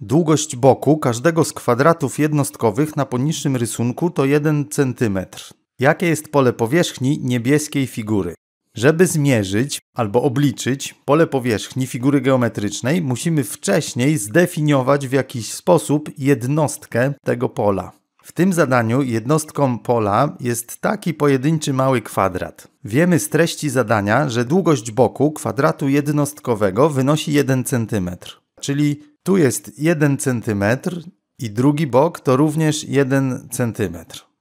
Długość boku każdego z kwadratów jednostkowych na poniższym rysunku to 1 cm. Jakie jest pole powierzchni niebieskiej figury? Żeby zmierzyć albo obliczyć pole powierzchni figury geometrycznej, musimy wcześniej zdefiniować w jakiś sposób jednostkę tego pola. W tym zadaniu jednostką pola jest taki pojedynczy mały kwadrat. Wiemy z treści zadania, że długość boku kwadratu jednostkowego wynosi 1 cm czyli tu jest 1 cm i drugi bok to również 1 cm.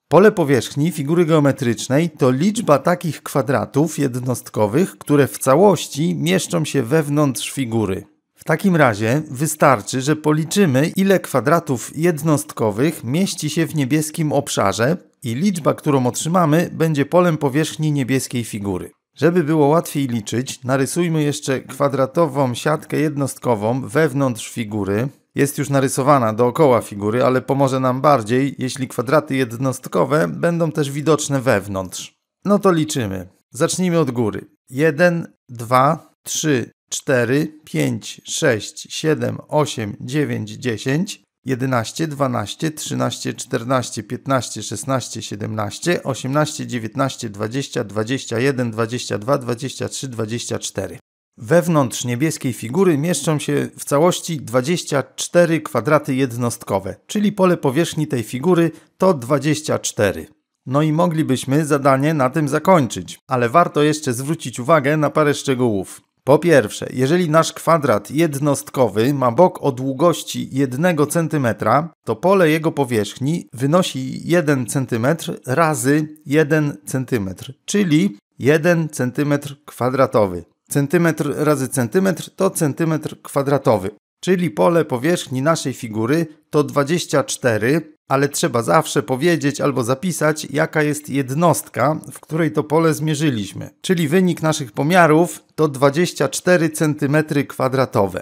Pole powierzchni figury geometrycznej to liczba takich kwadratów jednostkowych, które w całości mieszczą się wewnątrz figury. W takim razie wystarczy, że policzymy ile kwadratów jednostkowych mieści się w niebieskim obszarze i liczba, którą otrzymamy będzie polem powierzchni niebieskiej figury. Żeby było łatwiej liczyć, narysujmy jeszcze kwadratową siatkę jednostkową wewnątrz figury. Jest już narysowana dookoła figury, ale pomoże nam bardziej, jeśli kwadraty jednostkowe będą też widoczne wewnątrz. No to liczymy. Zacznijmy od góry. 1, 2, 3, 4, 5, 6, 7, 8, 9, 10. 11, 12, 13, 14, 15, 16, 17, 18, 19, 20, 21, 22, 23, 24. Wewnątrz niebieskiej figury mieszczą się w całości 24 kwadraty jednostkowe, czyli pole powierzchni tej figury to 24. No i moglibyśmy zadanie na tym zakończyć, ale warto jeszcze zwrócić uwagę na parę szczegółów. Po pierwsze, jeżeli nasz kwadrat jednostkowy ma bok o długości 1 cm, to pole jego powierzchni wynosi 1 cm razy 1 cm, czyli 1 cm kwadratowy. Centymetr razy centymetr to centymetr kwadratowy czyli pole powierzchni naszej figury to 24, ale trzeba zawsze powiedzieć albo zapisać, jaka jest jednostka, w której to pole zmierzyliśmy. Czyli wynik naszych pomiarów to 24 cm2.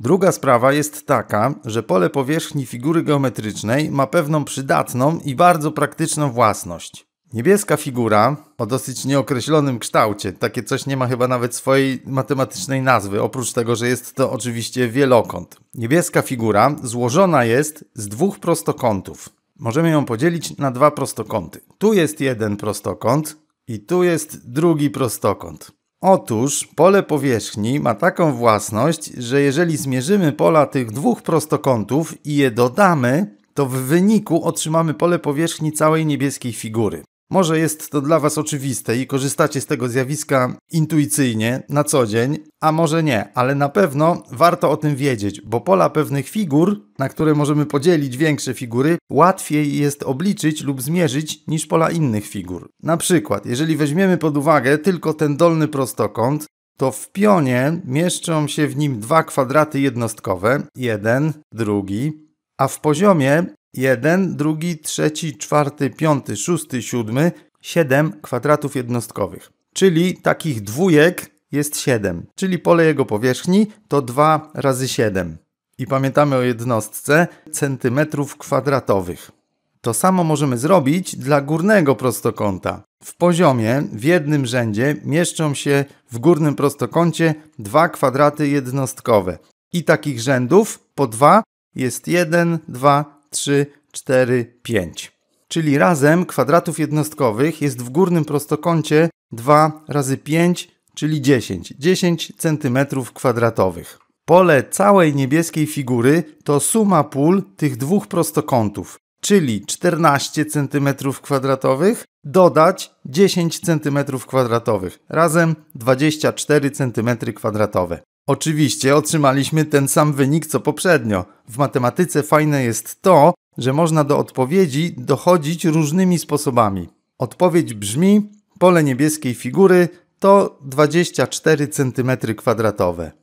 Druga sprawa jest taka, że pole powierzchni figury geometrycznej ma pewną przydatną i bardzo praktyczną własność. Niebieska figura o dosyć nieokreślonym kształcie. Takie coś nie ma chyba nawet swojej matematycznej nazwy, oprócz tego, że jest to oczywiście wielokąt. Niebieska figura złożona jest z dwóch prostokątów. Możemy ją podzielić na dwa prostokąty. Tu jest jeden prostokąt i tu jest drugi prostokąt. Otóż pole powierzchni ma taką własność, że jeżeli zmierzymy pola tych dwóch prostokątów i je dodamy, to w wyniku otrzymamy pole powierzchni całej niebieskiej figury. Może jest to dla Was oczywiste i korzystacie z tego zjawiska intuicyjnie, na co dzień, a może nie, ale na pewno warto o tym wiedzieć, bo pola pewnych figur, na które możemy podzielić większe figury, łatwiej jest obliczyć lub zmierzyć niż pola innych figur. Na przykład, jeżeli weźmiemy pod uwagę tylko ten dolny prostokąt, to w pionie mieszczą się w nim dwa kwadraty jednostkowe, jeden, drugi, a w poziomie 1, 2, 3, 4, 5, 6, 7, 7 kwadratów jednostkowych. Czyli takich dwójek jest 7, czyli pole jego powierzchni to 2 razy 7. I pamiętamy o jednostce centymetrów kwadratowych. To samo możemy zrobić dla górnego prostokąta. W poziomie w jednym rzędzie mieszczą się w górnym prostokącie dwa kwadraty jednostkowe. I takich rzędów po dwa jest 1, 2, 3, 4, 5. Czyli razem kwadratów jednostkowych jest w górnym prostokącie 2 razy 5, czyli 10. 10 cm kwadratowych. Pole całej niebieskiej figury to suma pól tych dwóch prostokątów, czyli 14 cm kwadratowych dodać 10 cm kwadratowych, razem 24 cm kwadratowe. Oczywiście otrzymaliśmy ten sam wynik co poprzednio. W matematyce fajne jest to, że można do odpowiedzi dochodzić różnymi sposobami. Odpowiedź brzmi: pole niebieskiej figury to 24 cm kwadratowe.